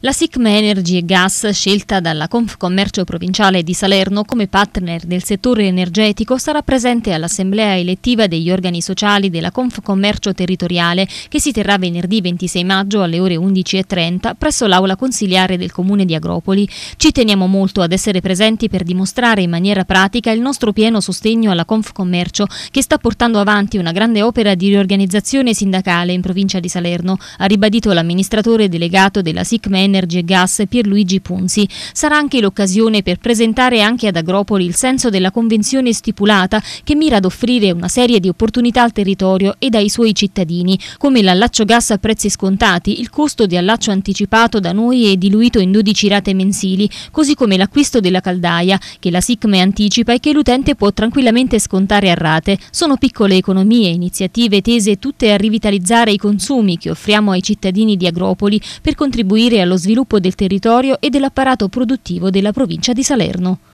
La SICM Energy e Gas, scelta dalla Confcommercio Provinciale di Salerno come partner del settore energetico, sarà presente all'Assemblea elettiva degli organi sociali della Confcommercio Territoriale che si terrà venerdì 26 maggio alle ore 11.30 presso l'Aula Consiliare del Comune di Agropoli. Ci teniamo molto ad essere presenti per dimostrare in maniera pratica il nostro pieno sostegno alla Confcommercio che sta portando avanti una grande opera di riorganizzazione sindacale in provincia di Salerno, ha ribadito l'amministratore delegato della SICM Energy e Gas Pierluigi Punzi. Sarà anche l'occasione per presentare anche ad Agropoli il senso della convenzione stipulata che mira ad offrire una serie di opportunità al territorio ed ai suoi cittadini, come l'allaccio gas a prezzi scontati, il costo di allaccio anticipato da noi e diluito in 12 rate mensili, così come l'acquisto della caldaia, che la SICME anticipa e che l'utente può tranquillamente scontare a rate. Sono piccole economie, iniziative tese tutte a rivitalizzare i consumi che offriamo ai cittadini di Agropoli per contribuire allo allo sviluppo del territorio e dell'apparato produttivo della provincia di Salerno.